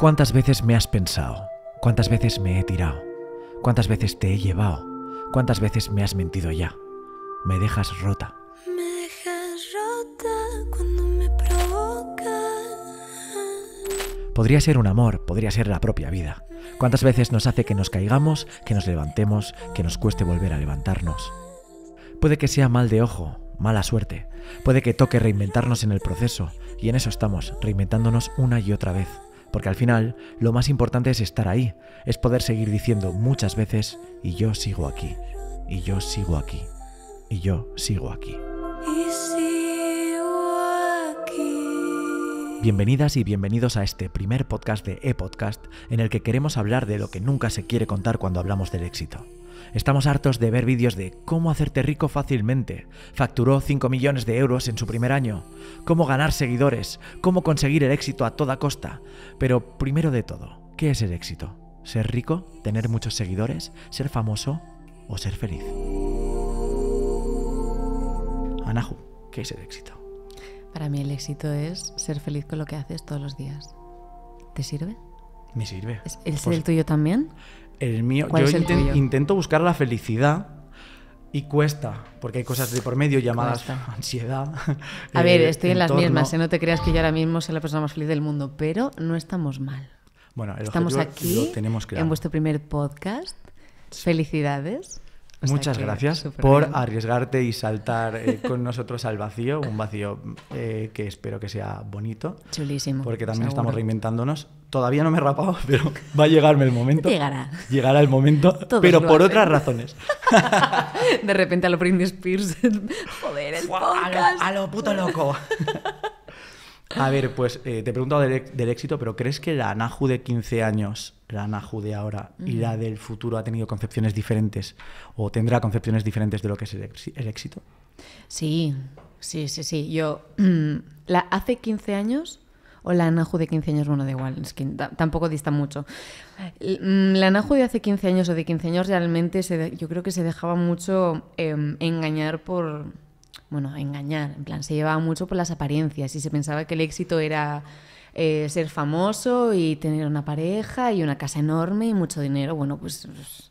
¿Cuántas veces me has pensado? ¿Cuántas veces me he tirado? ¿Cuántas veces te he llevado? ¿Cuántas veces me has mentido ya? Me dejas rota. Me dejas rota cuando me provocas. Podría ser un amor, podría ser la propia vida. ¿Cuántas veces nos hace que nos caigamos, que nos levantemos, que nos cueste volver a levantarnos? Puede que sea mal de ojo, mala suerte. Puede que toque reinventarnos en el proceso, y en eso estamos, reinventándonos una y otra vez. Porque al final lo más importante es estar ahí, es poder seguir diciendo muchas veces, y yo sigo aquí, y yo sigo aquí, y yo sigo aquí. Bienvenidas y bienvenidos a este primer podcast de ePodcast en el que queremos hablar de lo que nunca se quiere contar cuando hablamos del éxito. Estamos hartos de ver vídeos de cómo hacerte rico fácilmente. Facturó 5 millones de euros en su primer año. Cómo ganar seguidores. Cómo conseguir el éxito a toda costa. Pero primero de todo, ¿qué es el éxito? ¿Ser rico? ¿Tener muchos seguidores? ¿Ser famoso? ¿O ser feliz? Anahu, ¿qué es el éxito? Para mí el éxito es ser feliz con lo que haces todos los días. ¿Te sirve? Me sirve. ¿Es, el tuyo también? El mío, yo intento buscar la felicidad y cuesta, porque hay cosas de por medio llamadas ansiedad. A ver, eh, estoy en las mismas, ¿eh? no te creas que yo ahora mismo soy la persona más feliz del mundo, pero no estamos mal. Bueno, estamos aquí tenemos en vuestro primer podcast. Felicidades. Muchas gracias por arriesgarte y saltar eh, con nosotros al vacío, un vacío eh, que espero que sea bonito. Chulísimo. Porque también estamos reinventándonos. Todavía no me he rapado, pero va a llegarme el momento. Llegará. Llegará el momento, pero por otras razones. De repente a lo Prince Spears. Joder, el a lo puto loco. A ver, pues eh, te he preguntado del, éxito, pero ¿crees que la anaju de 15 años, la anaju de ahora y la del futuro ha tenido concepciones diferentes o tendrá concepciones diferentes de lo que es el, éxito? Sí, sí, sí, sí. Yo, la, hace 15 años, o la Naju de 15 años, bueno, da igual, es que tampoco dista mucho. Mm, la anaju de hace 15 años o de 15 años realmente yo creo que se dejaba mucho em, engañar por bueno, engañar, en plan, se llevaba mucho por las apariencias y se pensaba que el éxito era eh, ser famoso y tener una pareja y una casa enorme y mucho dinero. Bueno, pues, pues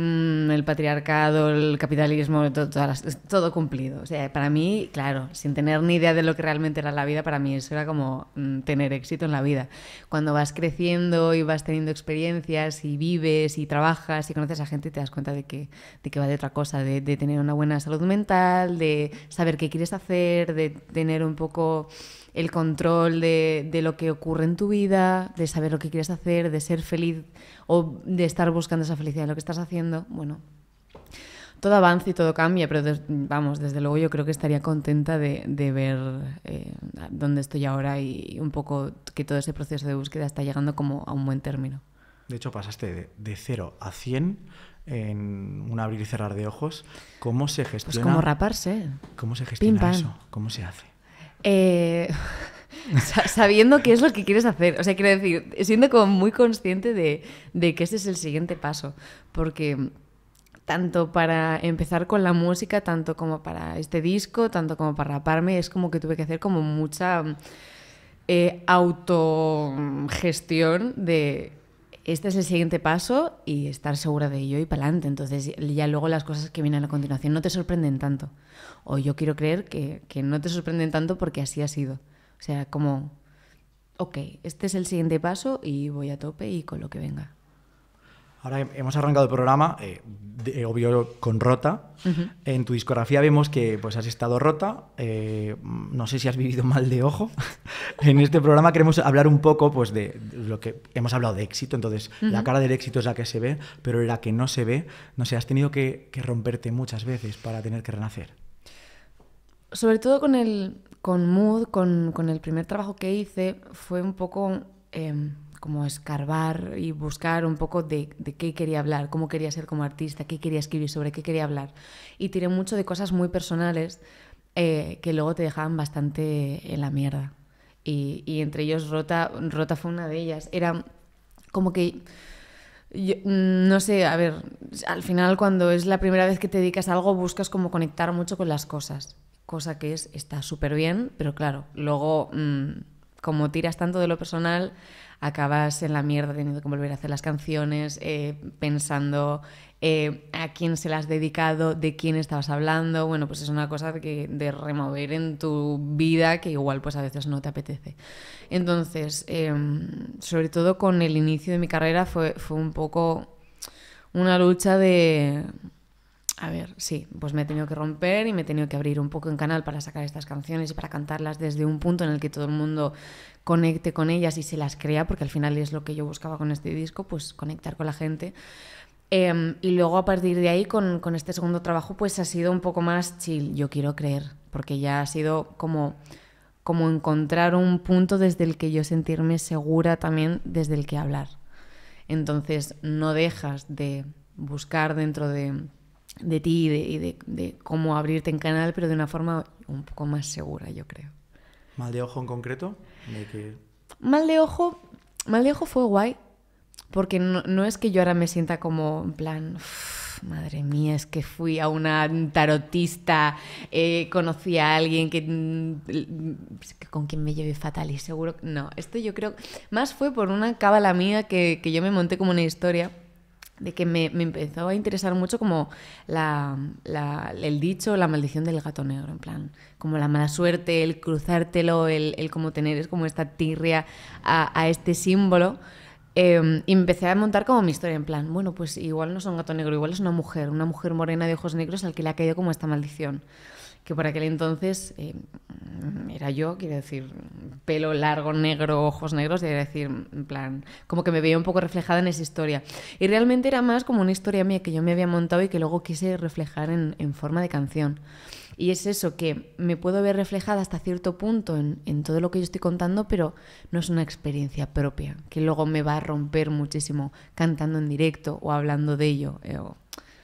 Mm, el patriarcado, el capitalismo, todo, cumplido. O sea, para mí, claro, sin tener ni idea de lo que realmente era la vida, para mí eso era como mm, tener éxito en la vida. Cuando vas creciendo y vas teniendo experiencias y vives y trabajas y conoces a gente, te das cuenta de que, que va de otra cosa, de, de tener una buena salud mental, de saber qué quieres hacer, de tener un poco el control de, lo que ocurre en tu vida, de saber lo que quieres hacer, de ser feliz o de estar buscando esa felicidad en lo que estás haciendo. Bueno, todo avanza y todo cambia, pero vamos, desde luego yo creo que estaría contenta de, ver eh, dónde estoy ahora y un poco que todo ese proceso de búsqueda está llegando como a un buen término. De hecho, pasaste de, cero 0 a 100 en un abrir y cerrar de ojos. ¿Cómo se pues gestiona? Pues como raparse. ¿Cómo se gestiona eso? ¿Cómo se hace? Eh, sabiendo qué es lo que quieres hacer. O sea, quiero decir, siendo como muy consciente de, que ese es el siguiente paso. Porque tanto para empezar con la música, tanto como para este disco, tanto como para raparme, es como que tuve que hacer como mucha eh, autogestión de este es el siguiente paso y estar segura de ello y para adelante. Entonces ya luego las cosas que vienen a continuación no te sorprenden tanto. O yo quiero creer que, que no te sorprenden tanto porque así ha sido. O sea, como, ok, este es el siguiente paso y voy a tope y con lo que venga. Ahora hemos arrancado el programa, eh, obvio, con Rota. En tu discografía vemos que pues, has estado rota. Eh, no sé si has vivido mal de ojo. en este programa queremos hablar un poco pues, de lo que hemos hablado de éxito. Entonces, la cara del éxito es la que se ve, pero la que no se ve, no sé, has tenido que, romperte muchas veces para tener que renacer. Sobre todo con el con Mood, con, el primer trabajo que hice, fue un poco. Em, como escarbar y buscar un poco de, qué quería hablar, cómo quería ser como artista, qué quería escribir, sobre qué quería hablar. Y tiré mucho de cosas muy personales eh, que luego te dejaban bastante en la mierda. Y, entre ellos Rota, Rota fue una de ellas. Era como que... Mm, no sé, a ver, al final cuando es la primera vez que te dedicas a algo buscas como conectar mucho con las cosas, cosa que está súper bien, pero claro, luego... Mm, como tiras tanto de lo personal, acabas en la mierda teniendo que volver a hacer las canciones, eh, pensando eh, a quién se las has dedicado, de quién estabas hablando. Bueno, pues es una cosa que, de remover en tu vida que igual pues a veces no te apetece. Entonces, em, sobre todo con el inicio de mi carrera fue, fue un poco una lucha de a ver, sí, pues me he tenido que romper y me he tenido que abrir un poco en canal para sacar estas canciones y para cantarlas desde un punto en el que todo el mundo conecte con ellas y se las crea, porque al final es lo que yo buscaba con este disco, pues conectar con la gente. Em, y luego a partir de ahí, con, con este segundo trabajo, pues ha sido un poco más chill, yo quiero creer, porque ya ha sido como como encontrar un punto desde el que yo sentirme segura también desde el que hablar. Entonces no dejas de buscar dentro de de ti y, de, cómo abrirte en canal, pero de una forma un poco más segura, yo creo. ¿Mal de ojo en concreto? Mal de ojo, mal de ojo fue guay, porque no, es que yo ahora me sienta como en plan... madre mía, es que fui a una tarotista, eh, conocí a alguien mm, que, con quien me llevé fatal y seguro... No, esto yo creo... Más fue por una cábala mía que, que yo me monté como una historia de que me, empezó a interesar mucho como el dicho, la maldición del gato negro, en plan, como la mala suerte, el cruzártelo, el, el como tener, es como esta tirria a, a este símbolo. Em, y empecé a montar como mi historia, en plan, bueno, pues igual no es un gato negro, igual es una mujer, una mujer morena de ojos negros al que le ha caído como esta maldición. Que por aquel entonces em, era yo, quiero decir, pelo largo, negro, ojos negros, quiero decir, en plan, como que me veía un poco reflejada en esa historia. Y realmente era más como una historia mía que yo me había montado y que luego quise reflejar en, en forma de canción. Y es eso, que me puedo ver reflejada hasta cierto punto en, todo lo que yo estoy contando, pero no es una experiencia propia, que luego me va a romper muchísimo cantando en directo o hablando de ello. Eh, o,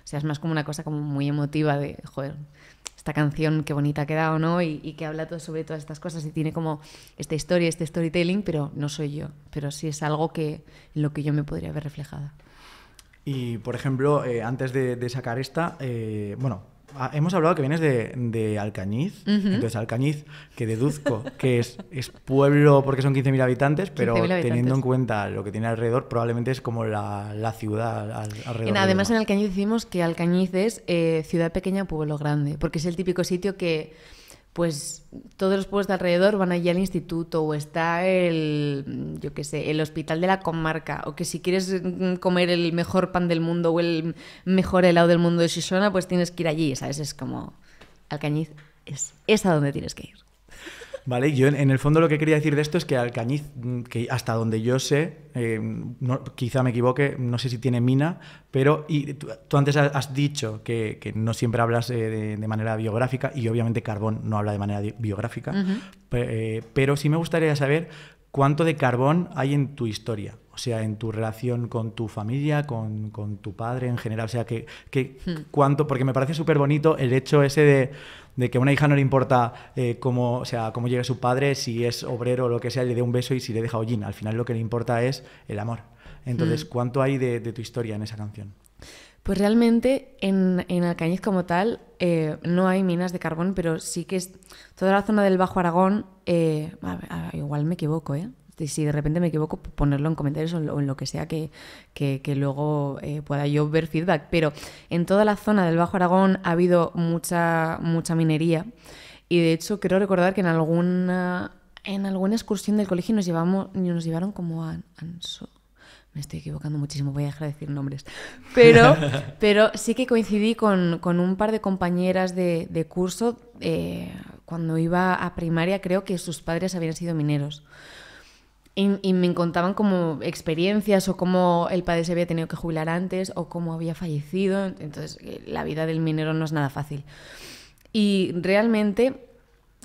sea, es más como una cosa como muy emotiva de, joder, esta canción, qué bonita ha quedado, ¿no? Y, que habla todo sobre todas estas cosas y tiene como esta historia, este storytelling, pero no soy yo. Pero sí es algo que, en lo que yo me podría ver reflejada. Y, por ejemplo, eh, antes de, sacar esta, eh, bueno, Ah, hemos hablado que vienes de, de Alcañiz, entonces Alcañiz, que deduzco que es, es pueblo porque son 15.000 habitantes, pero teniendo en cuenta lo que tiene alrededor, probablemente es como la, la ciudad alrededor. además, en Alcañiz decimos que Alcañiz es eh, ciudad pequeña, pueblo grande, porque es el típico sitio que pues todos los pueblos de alrededor van allí al instituto o está el, yo qué sé, el hospital de la comarca o que si quieres mm, comer el mejor pan del mundo o el mejor helado del mundo de Sisona, pues tienes que ir allí, ¿sabes? Es como Alcañiz, es, es a donde tienes que ir. Vale, yo en, el fondo lo que quería decir de esto es que Alcañiz, mm, que hasta donde yo sé, eh, no, quizá me equivoque, no sé si tiene mina, pero y, tú, antes has dicho que, no siempre hablas eh, de, manera biográfica y obviamente Carbón no habla de manera biográfica, eh, pero, sí me gustaría saber cuánto de carbón hay en tu historia. O sea, en tu relación con tu familia, con, tu padre en general. O sea, que, hmm. cuánto, porque me parece súper bonito el hecho ese de, de que a una hija no le importa eh, cómo, o sea, cómo llegue su padre, si es obrero o lo que sea, le dé un beso y si le deja hollín. Al final lo que le importa es el amor. Entonces, mm. ¿cuánto hay de, tu historia en esa canción? Pues realmente en, Alcañiz como tal eh, no hay minas de carbón, pero sí que es toda la zona del Bajo Aragón, eh, igual me equivoco, ¿eh? si de repente me equivoco, ponerlo en comentarios o en lo, que sea que, que, luego eh, pueda yo ver feedback. Pero en toda la zona del Bajo Aragón ha habido mucha, mucha minería. Y de hecho, creo recordar que en alguna, en alguna excursión del colegio nos, llevamos, nos llevaron como a Me estoy equivocando muchísimo, voy a dejar de decir nombres. Pero, pero sí que coincidí con, con un par de compañeras de, de curso eh, cuando iba a primaria, creo que sus padres habían sido mineros. Y, me contaban como experiencias o cómo el padre se había tenido que jubilar antes o cómo había fallecido. Entonces, eh, la vida del minero no es nada fácil. Y realmente,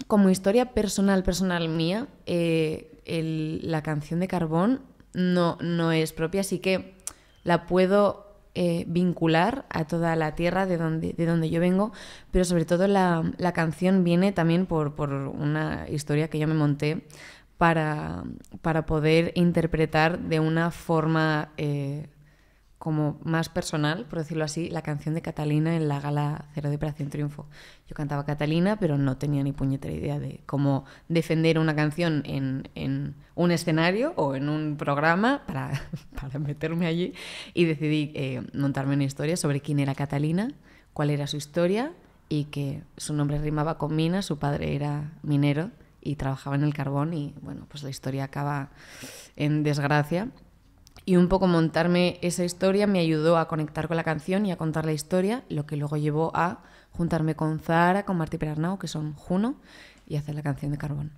como historia personal, personal mía, eh, la canción de Carbón no, no es propia, así que la puedo eh, vincular a toda la tierra de donde, de donde yo vengo, pero sobre todo la, la canción viene también por, por, una historia que yo me monté para, poder interpretar de una forma eh, como más personal, por decirlo así, la canción de Catalina en la gala Cero de Operación Triunfo. Yo cantaba Catalina, pero no tenía ni puñetera idea de cómo defender una canción en, un escenario o en un programa para, meterme allí. Y decidí eh, montarme una historia sobre quién era Catalina, cuál era su historia y que su nombre rimaba con Mina, su padre era minero y trabajaba en el carbón y bueno, pues la historia acaba en desgracia. Y un poco montarme esa historia me ayudó a conectar con la canción y a contar la historia, lo que luego llevó a juntarme con Zara, con Martí Perarnau, que son Juno, y hacer la canción de Carbón.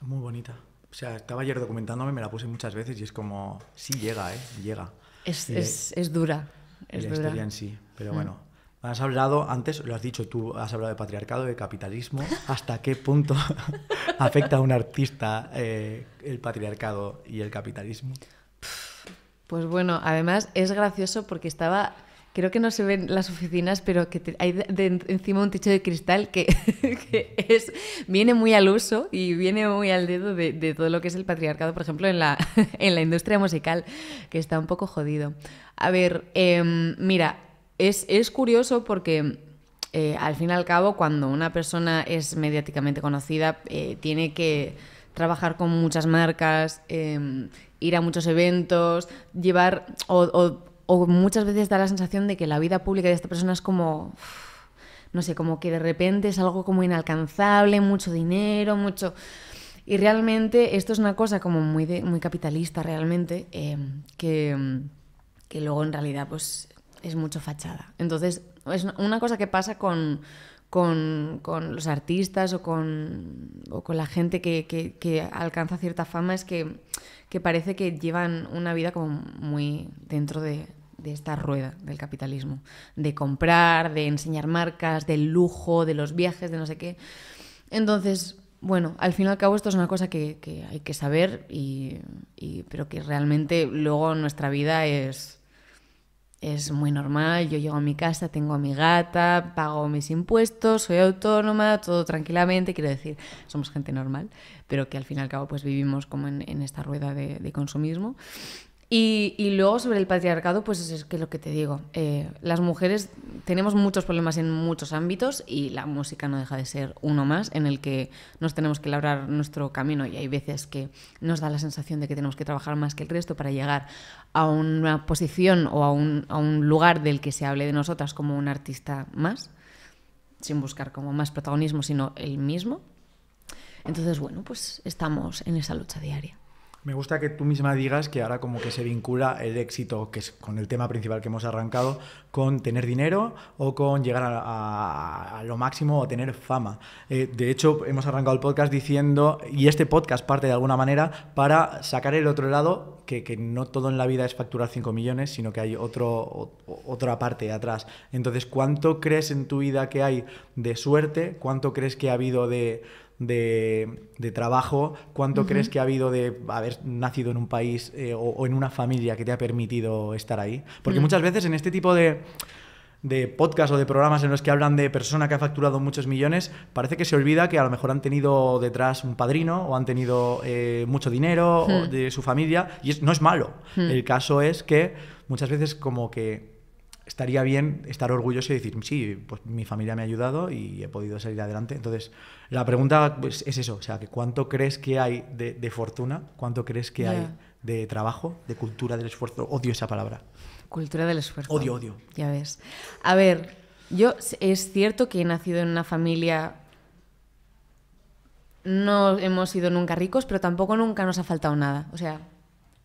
Muy bonita. O sea, estaba ayer documentándome, me la puse muchas veces y es como, sí llega, ¿eh? Llega. Es, es, es dura. Es la historia en sí, pero mm. bueno, Has hablado antes, lo has dicho tú, has hablado de patriarcado, de capitalismo. ¿Hasta qué punto afecta a un artista eh, el patriarcado y el capitalismo? Pues bueno, además es gracioso porque estaba creo que no se ven las oficinas, pero que hay encima un techo de cristal que, es, viene muy al uso y viene muy al dedo de, todo lo que es el patriarcado, por ejemplo, en la, en la industria musical, que está un poco jodido. A ver, em, mira, es, curioso porque eh, al fin y al cabo, cuando una persona es mediáticamente conocida, eh, tiene que trabajar con muchas marcas, em, ir a muchos eventos, llevar, o, muchas veces da la sensación de que la vida pública de esta persona es como, no sé, como que de repente es algo como inalcanzable, mucho dinero, mucho... Y realmente esto es una cosa como muy, muy capitalista realmente, em, que, que luego en realidad pues es mucho fachada. Entonces, es una cosa que pasa con, los artistas o con, con la gente que, alcanza cierta fama es que, parece que llevan una vida como muy dentro de, esta rueda del capitalismo, de comprar, de enseñar marcas, del lujo, de los viajes, de no sé qué. Entonces, bueno, al fin y al cabo esto es una cosa que, hay que saber, pero que realmente luego nuestra vida es es muy normal, yo llego a mi casa, tengo a mi gata, pago mis impuestos, soy autónoma, todo tranquilamente, quiero decir, somos gente normal, pero que al fin y al cabo pues vivimos como en, esta rueda de, de consumismo. Y, luego sobre el patriarcado, pues es que lo que te digo, eh, las mujeres tenemos muchos problemas en muchos ámbitos y la música no deja de ser uno más en el que nos tenemos que labrar nuestro camino y hay veces que nos da la sensación de que tenemos que trabajar más que el resto para llegar a una posición o a un, a un lugar del que se hable de nosotras como un artista más, sin buscar como más protagonismo, sino el mismo. Entonces, bueno, pues estamos en esa lucha diaria. Me gusta que tú misma digas que ahora como que se vincula el éxito, que es con el tema principal que hemos arrancado, con tener dinero o con llegar a, lo máximo o tener fama. Eh, de hecho, hemos arrancado el podcast diciendo, y este podcast parte de alguna manera, para sacar el otro lado, que, no todo en la vida es facturar 5 millones, sino que hay otro, otra parte atrás. Entonces, ¿cuánto crees en tu vida que hay de suerte? ¿Cuánto crees que ha habido de de, trabajo, ¿cuánto crees que ha habido de haber nacido en un país eh, o, en una familia que te ha permitido estar ahí? Porque mm. muchas veces en este tipo de de podcast o de programas en los que hablan de persona que ha facturado muchos millones, parece que se olvida que a lo mejor han tenido detrás un padrino o han tenido eh, mucho dinero mm. de su familia y no es malo. Mm. El caso es que muchas veces como que estaría bien estar orgulloso y decir, sí, pues mi familia me ha ayudado y he podido salir adelante. Entonces, la pregunta pues, es eso, o sea, que ¿cuánto crees que hay de, fortuna? ¿Cuánto crees que hay de trabajo, de cultura del esfuerzo? Odio esa palabra. Cultura del esfuerzo. Odio, odio. Ya ves. A ver, yo es cierto que he nacido en una familia... No hemos sido nunca ricos, pero tampoco nunca nos ha faltado nada. O sea,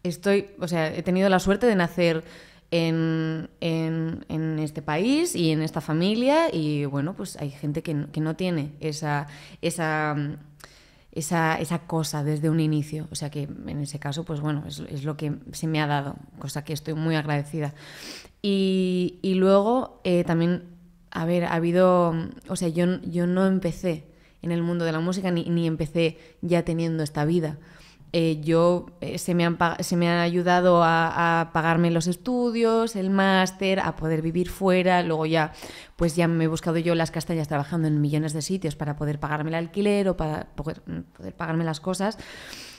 estoy, o sea, he tenido la suerte de nacer en, en, este país y en esta familia y bueno, pues hay gente que, no tiene esa, esa, cosa desde un inicio. O sea que en ese caso, pues bueno, es, lo que se me ha dado, cosa que estoy muy agradecida. Y, luego eh, también, a ver, ha habido, o sea, yo, no empecé en el mundo de la música ni empecé ya teniendo esta vida. Eh, yo eh, se, me han, se, me han, ayudado a, pagarme los estudios, el máster, a poder vivir fuera, luego ya pues ya me he buscado yo las castañas trabajando en millones de sitios para poder pagarme el alquiler o para poder, pagarme las cosas.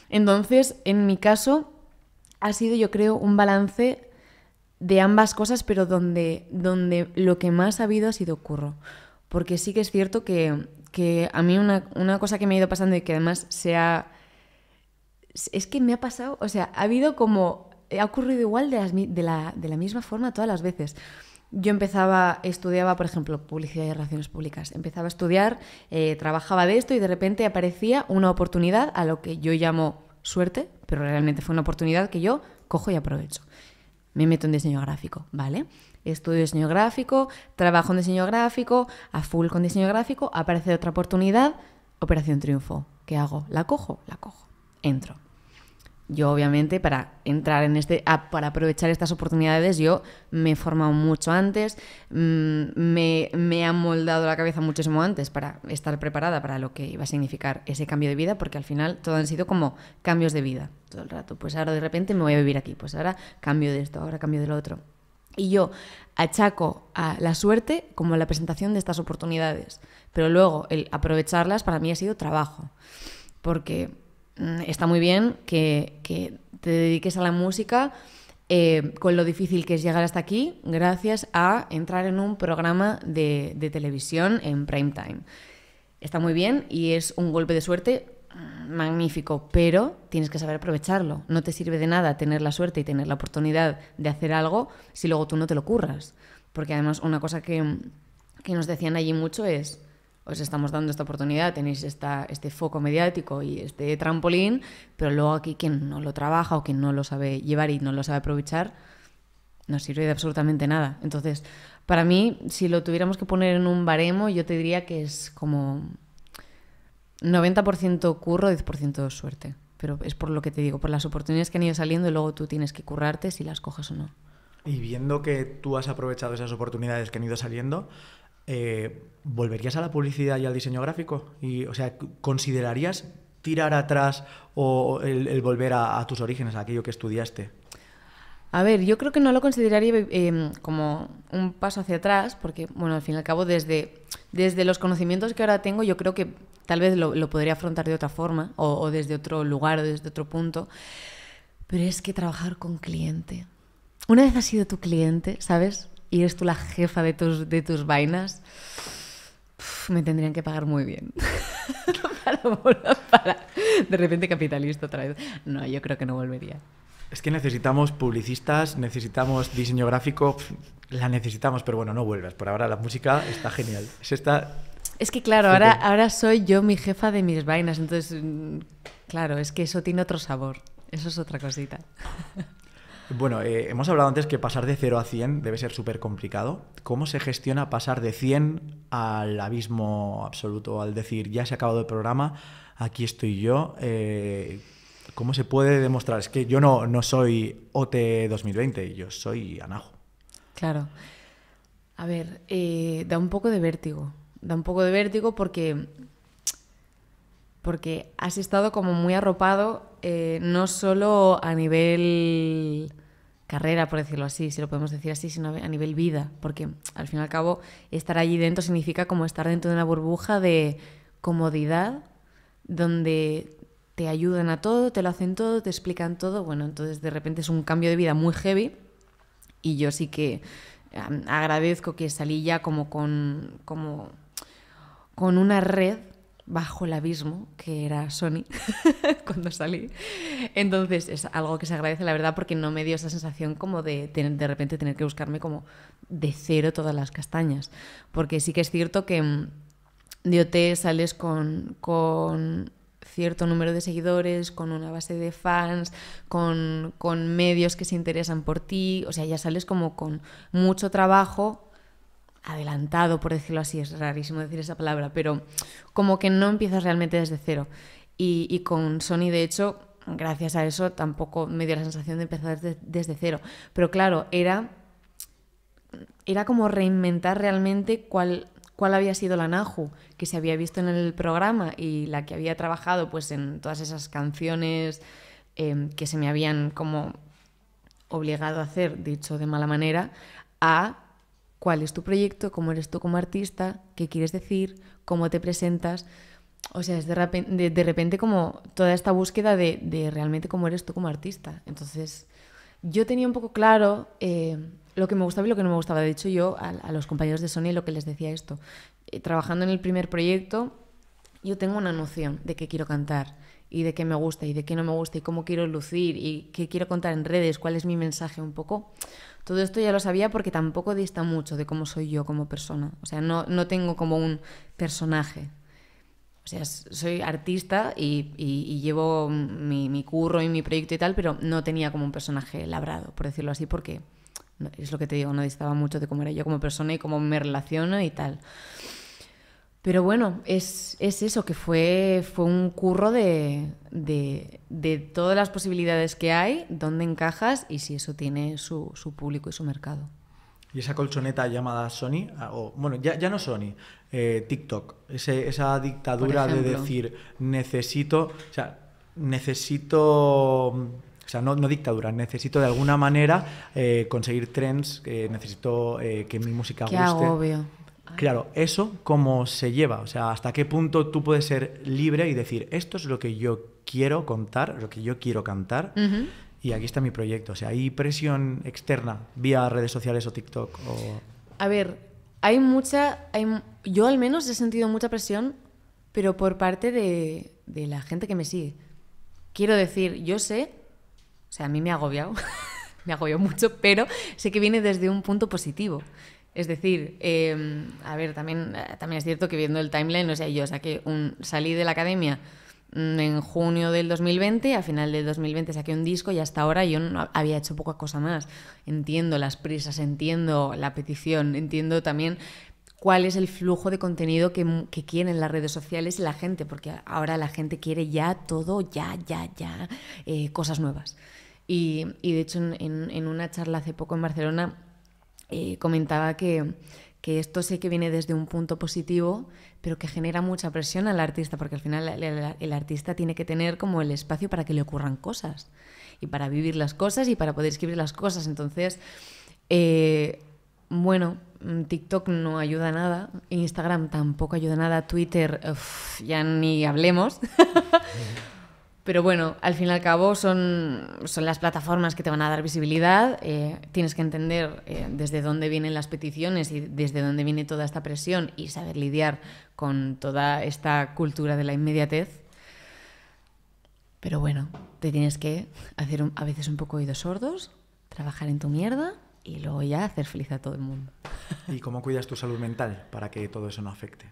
Entonces, en mi caso, ha sido yo creo un balance de ambas cosas, pero donde, donde lo que más ha habido ha sido curro. Porque sí que es cierto que, a mí una, una cosa que me ha ido pasando y que además se ha es que me ha pasado, o sea, ha habido como, ha ocurrido igual de, la, misma forma todas las veces. Yo empezaba, estudiaba, por ejemplo, publicidad y relaciones públicas. Empezaba a estudiar, eh, trabajaba de esto y de repente aparecía una oportunidad a lo que yo llamo suerte, pero realmente fue una oportunidad que yo cojo y aprovecho. Me meto en diseño gráfico, ¿vale? Estudio diseño gráfico, trabajo en diseño gráfico, a full con diseño gráfico, aparece otra oportunidad, Operación Triunfo. ¿Qué hago? La cojo, la cojo entro. Yo obviamente para entrar en este, para aprovechar estas oportunidades, yo me he formado mucho antes, mm, me, me moldado la cabeza muchísimo antes para estar preparada para lo que iba a significar ese cambio de vida, porque al final todo han sido como cambios de vida todo el rato. Pues ahora de repente me voy a vivir aquí, pues ahora cambio de esto, ahora cambio de lo otro. Y yo achaco a la suerte como la presentación de estas oportunidades, pero luego el aprovecharlas para mí ha sido trabajo, porque Mm, está muy bien que, te dediques a la música eh, con lo difícil que es llegar hasta aquí gracias a entrar en un programa de, televisión en prime time. Está muy bien y es un golpe de suerte magnífico, pero tienes que saber aprovecharlo. No te sirve de nada tener la suerte y tener la oportunidad de hacer algo si luego tú no te lo curras. Porque además una cosa que nos decían allí mucho es, os estamos dando esta oportunidad, tenéis esta, este foco mediático y este trampolín, pero luego aquí quien no lo trabaja o quien no lo sabe llevar y no lo sabe aprovechar, no sirve de absolutamente nada. Entonces, para mí, si lo tuviéramos que poner en un baremo, yo te diría que es como 90% curro, 10% suerte. Pero es por lo que te digo, por las oportunidades que han ido saliendo y luego tú tienes que currarte si las coges o no. Y viendo que tú has aprovechado esas oportunidades que han ido saliendo, eh, ¿volverías a la publicidad y al diseño gráfico? o sea, ¿considerarías tirar atrás o el, volver a, tus orígenes, a aquello que estudiaste? A ver, yo creo que no lo consideraría eh, em, como un paso hacia atrás, porque, bueno, al fin y al cabo, desde, desde los conocimientos que ahora tengo, yo creo que tal vez lo, podría afrontar de otra forma, o, o desde otro lugar, o desde otro punto. Pero es que trabajar con cliente. Una vez has sido tu cliente, ¿sabes? y eres tú la jefa de tus, de tus vainas, me tendrían que pagar muy bien. De repente capitalista otra vez. No, yo creo que no volvería. Es que necesitamos publicistas, necesitamos diseño gráfico, la necesitamos, pero bueno, no vuelvas. Por ahora la música está genial. Es Es que claro, ahora, ahora soy yo mi jefa de mis vainas, entonces, mm, claro, es que eso tiene otro sabor. Eso es otra cosita. Bueno, eh, hemos hablado antes que pasar de 0 a 100 debe ser súper complicado. ¿Cómo se gestiona pasar de 100 al abismo absoluto? Al decir, ya se ha acabado el programa, aquí estoy yo. Eh, ¿Cómo se puede demostrar? Es que yo no, soy OT 2020, yo soy Anajo. Claro. A ver, eh, da un poco de vértigo. Da un poco de vértigo porque porque has estado como muy arropado, eh, no solo a nivel carrera, por decirlo así, si lo podemos decir así, sino a nivel vida, porque al fin y al cabo estar allí dentro significa como estar dentro de una burbuja de comodidad, donde te ayudan a todo, te lo hacen todo, te explican todo, bueno, entonces de repente es un cambio de vida muy heavy y yo sí que agradezco que salí ya como con, como con una red bajo el abismo que era Sony cuando salí. Entonces es algo que se agradece, la verdad, porque no me dio esa sensación como de de repente tener que buscarme como de cero todas las castañas. Porque sí que es cierto que mm, de OT sales con, cierto número de seguidores, con una base de fans, con, con medios que se interesan por ti, o sea, ya sales como con mucho trabajo adelantado, por decirlo así, es rarísimo decir esa palabra, pero como que no empiezas realmente desde cero. Y, con Sony, de hecho, gracias a eso tampoco me dio la sensación de empezar desde cero. Pero claro, era, era como reinventar realmente cuál, cuál había sido la Naju que se había visto en el programa y la que había trabajado pues en todas esas canciones em, que se me habían como obligado a hacer, dicho de mala manera, a cuál es tu proyecto, cómo eres tú como artista, qué quieres decir, cómo te presentas. O sea, es de repente, como toda esta búsqueda de, realmente cómo eres tú como artista. Entonces, yo tenía un poco claro eh, lo que me gustaba y lo que no me gustaba. De hecho, yo a, los compañeros de Sony lo que les decía esto. Eh, trabajando en el primer proyecto, yo tengo una noción de qué quiero cantar y de qué me gusta y de qué no me gusta y cómo quiero lucir y qué quiero contar en redes, cuál es mi mensaje un poco. Todo esto ya lo sabía porque tampoco dista mucho de cómo soy yo como persona. O sea, no, no tengo como un personaje. O sea, soy artista y, llevo mi, mi, curro y mi proyecto y tal, pero no tenía como un personaje labrado, por decirlo así, porque es lo que te digo, no distaba mucho de cómo era yo como persona y cómo me relaciono y tal. Pero bueno, es, es eso, que fue, fue un curro de, de, todas las posibilidades que hay, dónde encajas y si eso tiene su, su público y su mercado. Y esa colchoneta llamada Sony, ah, o bueno, ya, ya no Sony, eh, TikTok, ese, esa dictadura de decir necesito, o sea, necesito o sea, no, no, dictadura, necesito de alguna manera eh, conseguir trends, necesito eh, que mi música Qué guste. Agobio. Claro, eso cómo se lleva, o sea, hasta qué punto tú puedes ser libre y decir, esto es lo que yo quiero contar, lo que yo quiero cantar, y aquí está mi proyecto. O sea, ¿hay presión externa vía redes sociales o TikTok? O... A ver, hay mucha, hay, yo al menos he sentido mucha presión, pero por parte de, de la gente que me sigue. Quiero decir, yo sé, o sea, a mí me ha agobiado, me ha agobiado mucho, pero sé que viene desde un punto positivo. Es decir, em, a ver, también, eh, también es cierto que viendo el timeline, o sea, yo saqué un, salí de la academia mm, en junio del 2020, a final del 2020 saqué un disco y hasta ahora yo no había hecho poca cosa más. Entiendo las prisas, entiendo la petición, entiendo también cuál es el flujo de contenido que, mm, quieren las redes sociales y la gente, porque ahora la gente quiere ya todo, ya, ya, ya, eh, cosas nuevas. Y, de hecho en una charla hace poco en Barcelona eh, comentaba que, esto sé que viene desde un punto positivo, pero que genera mucha presión al artista, porque al final el, artista tiene que tener como el espacio para que le ocurran cosas, y para vivir las cosas, y para poder escribir las cosas. Entonces, eh, bueno, TikTok no ayuda nada, Instagram tampoco ayuda nada, Twitter, ya ni hablemos. Pero bueno, al fin y al cabo son, son las plataformas que te van a dar visibilidad. Eh, tienes que entender eh, desde dónde vienen las peticiones y desde dónde viene toda esta presión y saber lidiar con toda esta cultura de la inmediatez. Pero bueno, te tienes que hacer a veces un poco oídos sordos, trabajar en tu mierda y luego ya hacer feliz a todo el mundo. ¿Y cómo cuidas tu salud mental para que todo eso no afecte?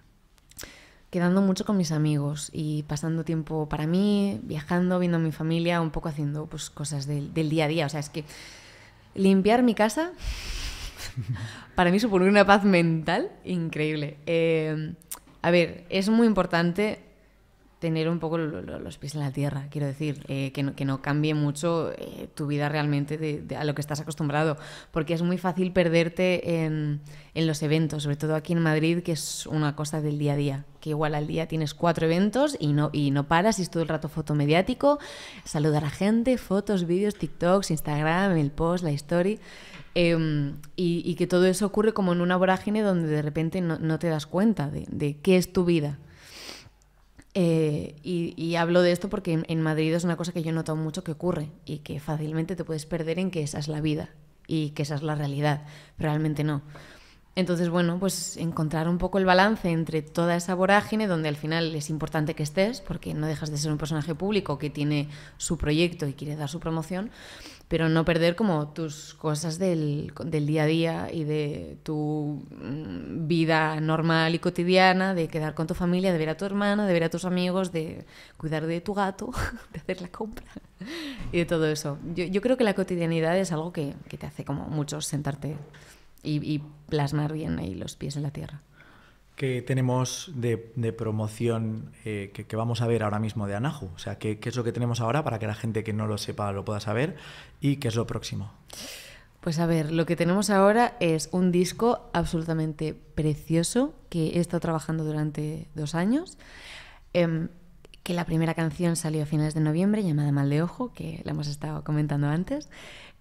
quedando mucho con mis amigos y pasando tiempo para mí, viajando, viendo a mi familia, un poco haciendo pues, cosas del, día a día. O sea, es que limpiar mi casa para mí supone una paz mental increíble. Eh, a ver, es muy importante tener un poco los pies en la tierra, quiero decir, eh, que, no, que, no, cambie mucho eh, tu vida realmente a lo que estás acostumbrado, porque es muy fácil perderte en, los eventos, sobre todo aquí en Madrid, que es una cosa del día a día, que igual al día tienes cuatro eventos y no, y no paras, y es todo el rato fotomediático, saludar a gente, fotos, vídeos, TikToks, Instagram, el post, la story. Em, y, que todo eso ocurre como en una vorágine donde de repente no, te das cuenta de, de qué es tu vida eh, y, hablo de esto porque en, Madrid es una cosa que yo noto mucho que ocurre y que fácilmente te puedes perder en que esa es la vida y que esa es la realidad. Pero realmente no. Entonces, bueno, pues encontrar un poco el balance entre toda esa vorágine, donde al final es importante que estés, porque no dejas de ser un personaje público que tiene su proyecto y quiere dar su promoción, pero no perder como tus cosas del, del día a día y de tu mm, vida normal y cotidiana, de quedar con tu familia, de ver a tu hermana, de ver a tus amigos, de cuidar de tu gato, de hacer la compra y de todo eso. Yo, creo que la cotidianidad es algo que, que te hace como mucho sentarte y, plasmar bien ahí los pies en la tierra. ¿Qué tenemos de, promoción eh, que, vamos a ver ahora mismo de Anahu? O sea, ¿qué, es lo que tenemos ahora para que la gente que no lo sepa lo pueda saber? ¿Y qué es lo próximo? Pues a ver, lo que tenemos ahora es un disco absolutamente precioso que he estado trabajando durante dos años. Em, que la primera canción salió a finales de noviembre, llamada Mal de Ojo, que la hemos estado comentando antes.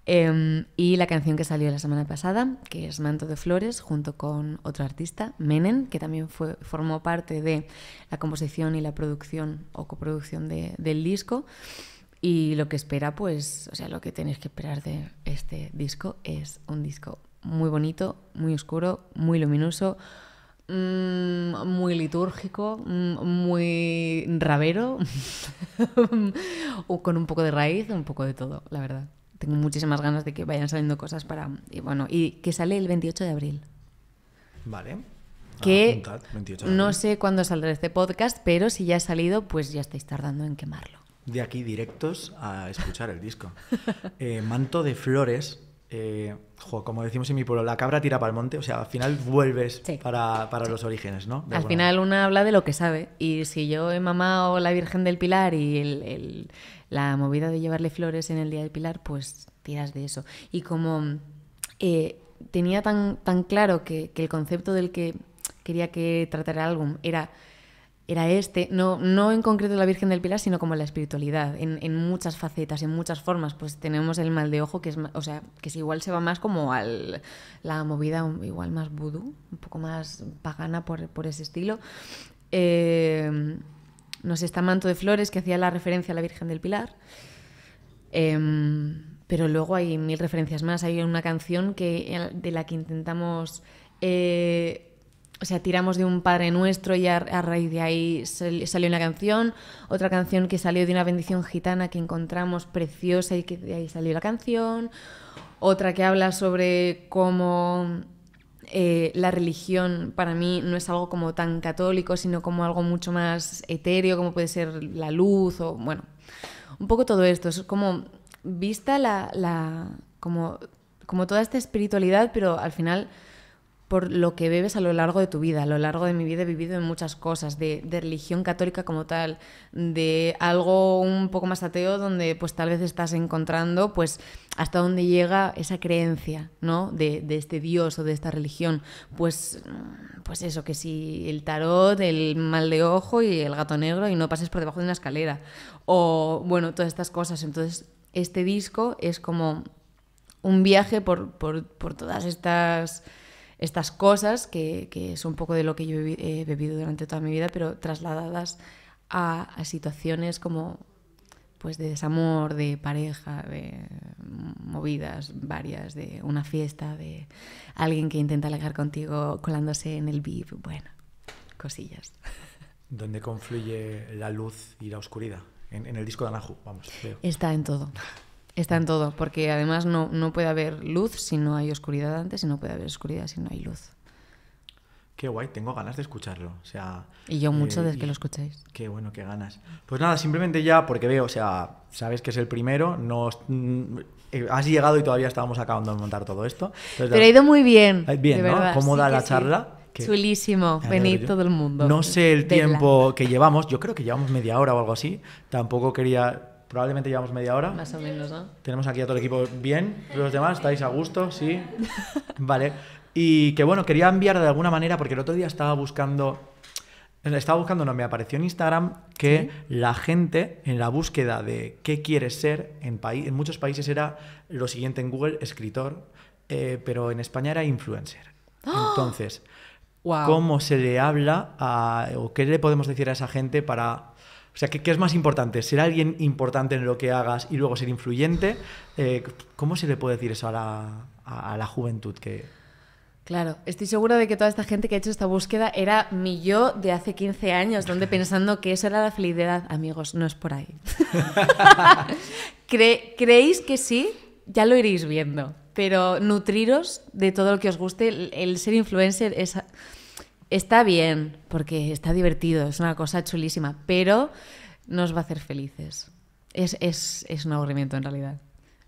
Em, y la canción que salió la semana pasada, que es Manto de Flores, junto con otro artista, Menen, que también fue, formó parte de la composición y la producción o coproducción del disco. Y lo que espera, pues, o sea, lo que tenéis que esperar de este disco es un disco muy bonito, muy oscuro, muy luminoso, mm, muy litúrgico, mm, muy rabero, o con un poco de raíz, un poco de todo, la verdad tengo muchísimas ganas de que vayan saliendo cosas para. Y bueno, y que sale el 28 de abril. Vale. Que ah, no sé cuándo saldrá este podcast, pero si ya ha salido, pues ya estáis tardando en quemarlo. De aquí directos a escuchar el disco. Eh, Manto de Flores. Eh, como decimos en mi pueblo, la cabra tira para el monte, o sea, al final vuelves para, los orígenes, ¿no? al final una habla de lo que sabe, y si yo he mamado la Virgen del Pilar y el la movida de llevarle flores en el Día del Pilar, pues tiras de eso. Y como eh, tenía tan, tan claro que, el concepto del que quería que tratara el álbum era, era este, no, no en concreto la Virgen del Pilar, sino como la espiritualidad, en, muchas facetas, en muchas formas, pues tenemos el mal de ojo, que es, o sea, que es igual se va más como a la movida igual más vudú, un poco más pagana por, ese estilo. Eh, nos sé, está Manto de Flores, que hacía la referencia a la Virgen del Pilar. Em, pero luego hay mil referencias más. Hay una canción que, eh, de la que intentamos. Eh, o sea, tiramos de un Padre Nuestro y a, a, raíz de ahí salió una canción. Otra canción que salió de una bendición gitana que encontramos preciosa y que de ahí salió la canción. Otra que habla sobre cómo eh, la religión para mí no es algo como tan católico, sino como algo mucho más etéreo, como puede ser la luz o, bueno, un poco todo esto. Es como vista la, como toda esta espiritualidad, pero al final por lo que bebes a lo largo de tu vida. A lo largo de mi vida he vivido en muchas cosas, de, religión católica como tal, de algo un poco más ateo donde pues tal vez estás encontrando pues hasta dónde llega esa creencia, ¿no? De, este Dios o de esta religión. Pues, mm, pues eso, que si el tarot, el mal de ojo y el gato negro y no pases por debajo de una escalera. O bueno, todas estas cosas. Entonces, este disco es como un viaje por, por todas estas estas cosas, que, que, es un poco de lo que yo he bebido durante toda mi vida, pero trasladadas a, situaciones como pues de desamor, de pareja, de movidas varias, de una fiesta, de alguien que intenta alejar contigo colándose en el VIP, bueno, cosillas. ¿Dónde confluye la luz y la oscuridad? En, el disco de Anahu, vamos. Creo. Está en todo. Está en todo, porque además no, puede haber luz si no hay oscuridad antes y no puede haber oscuridad si no hay luz. Qué guay, tengo ganas de escucharlo. O sea, y yo mucho eh, desde que lo escucháis. Qué bueno, qué ganas. Pues nada, simplemente ya porque veo, o sea, sabes que es el primero, no, mm, eh, has llegado y todavía estábamos acabando de montar todo esto. Pero ha ido muy bien. Bien, ¿no? Cómoda la charla. Chulísimo, venid todo el mundo. No sé el tiempo que llevamos, yo creo que llevamos media hora o algo así. Tampoco quería Probablemente llevamos media hora. Más o menos, ¿no? Tenemos aquí a todo el equipo bien. Los demás, ¿estáis a gusto? Sí. Vale. Y que bueno, quería enviar de alguna manera, porque el otro día estaba buscando. Estaba buscando, no, me apareció en Instagram que la gente en la búsqueda de qué quieres ser en, en muchos países era lo siguiente en Google, escritor, eh, pero en España era influencer. ¡Ah! Entonces, cómo se le habla o qué le podemos decir a esa gente para o sea, ¿qué, es más importante? ¿Ser alguien importante en lo que hagas y luego ser influyente? Eh, ¿Cómo se le puede decir eso a la, juventud que, Claro, estoy segura de que toda esta gente que ha hecho esta búsqueda era mi yo de hace 15 años, donde pensando que eso era la felicidad. Amigos, no es por ahí. ¿Creéis que sí? Ya lo iréis viendo. Pero nutriros de todo lo que os guste, el ser influencer es está bien, porque está divertido, es una cosa chulísima, pero no os va a hacer felices. Es, es, un aburrimiento en realidad.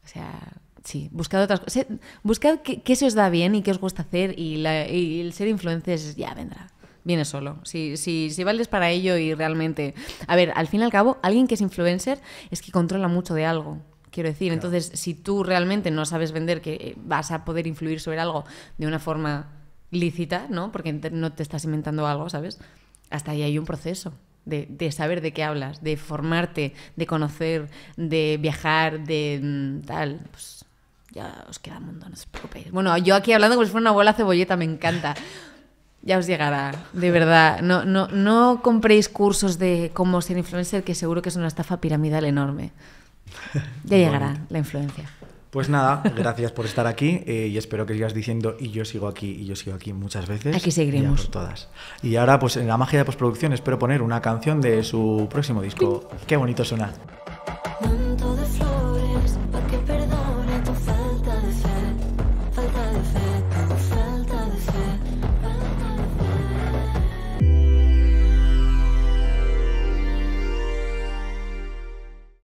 O sea, sí, buscad otras cosas. Buscad qué, qué, se os da bien y qué os gusta hacer y, el ser influencer ya vendrá. Viene solo. Si, si, si vales para ello y realmente... A ver, al fin y al cabo, alguien que es influencer es que controla mucho de algo. Quiero decir, entonces, si tú realmente no sabes vender, que eh, vas a poder influir sobre algo de una forma lícita, ¿no? Porque no te estás inventando algo, ¿sabes? Hasta ahí hay un proceso. De, saber de qué hablas, de formarte, de conocer, de viajar, de mm, tal. Pues ya os queda mundo, no os preocupéis. Bueno, yo aquí hablando como si fuera una bola cebolleta, me encanta. Ya os llegará, de verdad. No, no, no compréis cursos de cómo ser influencer, que seguro que es una estafa piramidal enorme. Ya llegará la influencia. Pues nada, gracias por estar aquí eh, y espero que sigas diciendo y yo sigo aquí y yo sigo aquí muchas veces. Aquí seguiremos. todas. Y ahora, pues en la magia de postproducción, espero poner una canción de su próximo disco. Qué bonito suena.